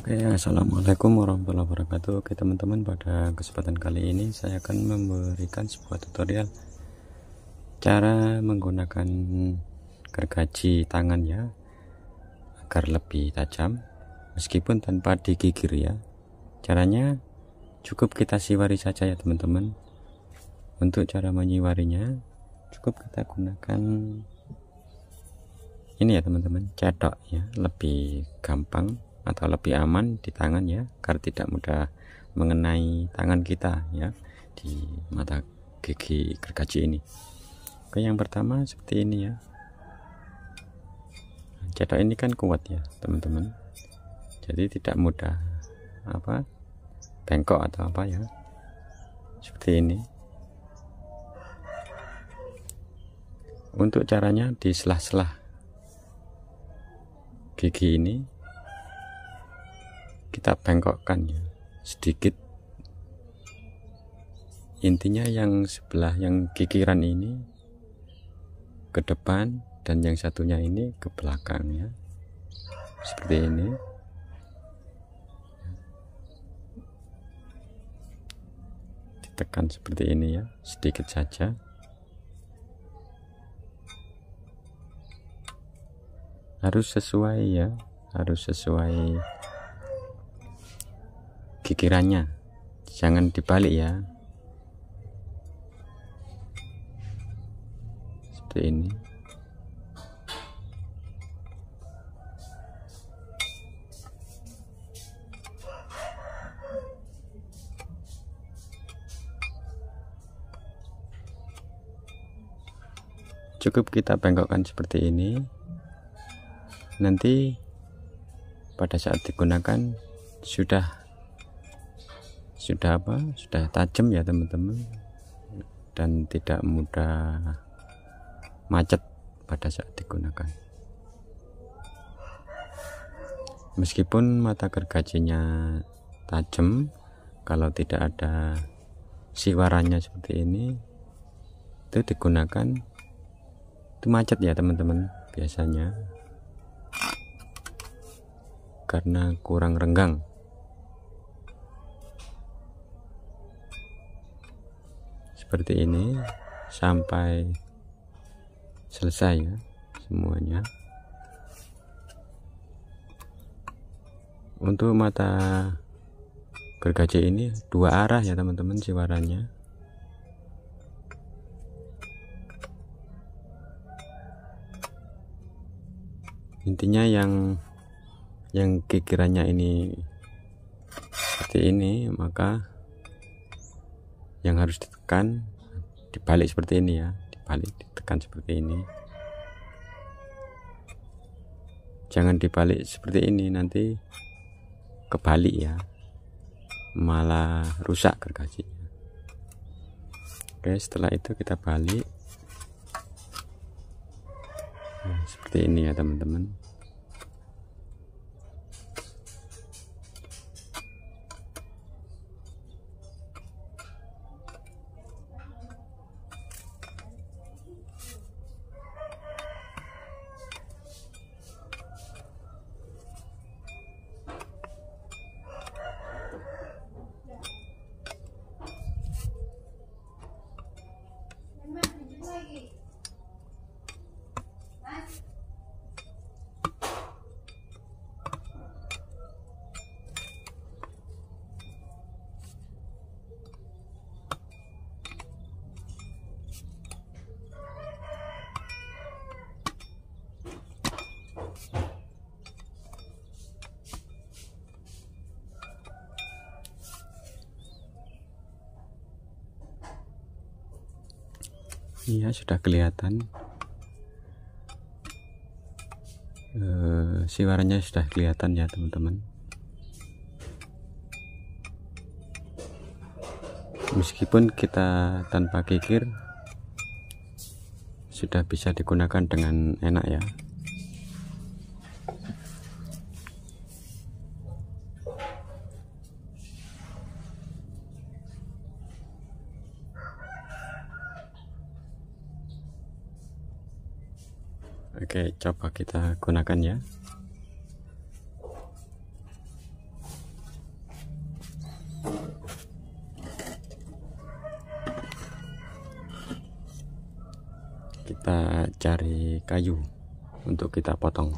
Oke, okay, assalamualaikum warahmatullahi wabarakatuh. Oke, okay, teman-teman, pada kesempatan kali ini saya akan memberikan sebuah tutorial cara menggunakan gergaji tangan ya agar lebih tajam meskipun tanpa digigir ya. Caranya cukup kita siwari saja ya, teman-teman. Untuk cara menyiwarinya cukup kita gunakan ini ya, teman-teman, cadok ya, lebih gampang atau lebih aman di tangan ya agar tidak mudah mengenai tangan kita ya di mata gigi gergaji ini oke yang pertama seperti ini ya cetak ini kan kuat ya teman-teman jadi tidak mudah apa bengkok atau apa ya seperti ini untuk caranya di selah-selah gigi ini kita bengkokkan ya sedikit intinya yang sebelah yang kikiran ini ke depan dan yang satunya ini ke belakang ya seperti ini ditekan seperti ini ya sedikit saja harus sesuai ya harus sesuai kikirannya jangan dibalik ya seperti ini cukup kita bengkokkan seperti ini nanti pada saat digunakan sudah sudah apa sudah tajam ya teman-teman dan tidak mudah macet pada saat digunakan meskipun mata gergajinya tajam kalau tidak ada siwaranya seperti ini itu digunakan itu macet ya teman-teman biasanya karena kurang renggang seperti ini sampai selesai ya semuanya untuk mata gergaji ini dua arah ya teman-teman siwarannya intinya yang yang kikirannya ini seperti ini maka yang harus ditekan dibalik seperti ini ya dibalik ditekan seperti ini jangan dibalik seperti ini nanti kebalik ya malah rusak gergaji oke setelah itu kita balik nah, seperti ini ya teman-teman iya sudah kelihatan e, siwarannya sudah kelihatan ya teman-teman meskipun kita tanpa kikir sudah bisa digunakan dengan enak ya Oke, coba kita gunakan ya. Kita cari kayu untuk kita potong.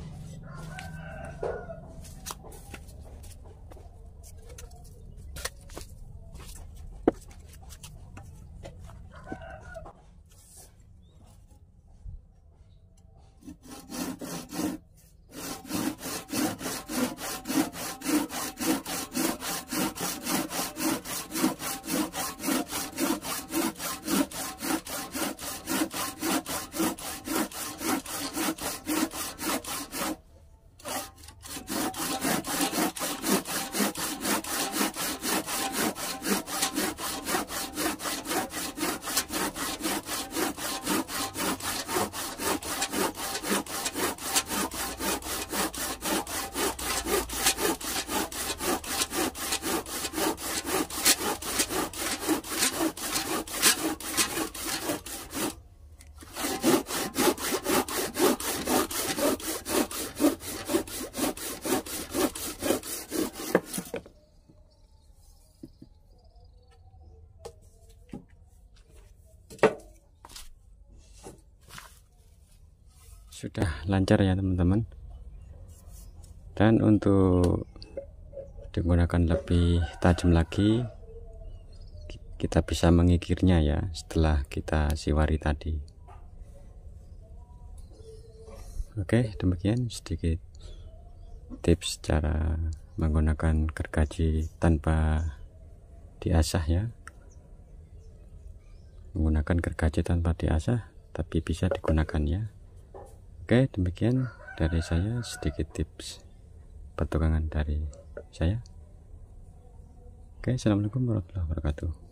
sudah lancar ya teman-teman dan untuk digunakan lebih tajam lagi kita bisa mengikirnya ya setelah kita siwari tadi oke demikian sedikit tips cara menggunakan gergaji tanpa diasah ya menggunakan gergaji tanpa diasah tapi bisa digunakan ya Oke, demikian dari saya sedikit tips petukangan dari saya. Oke, assalamualaikum warahmatullahi wabarakatuh.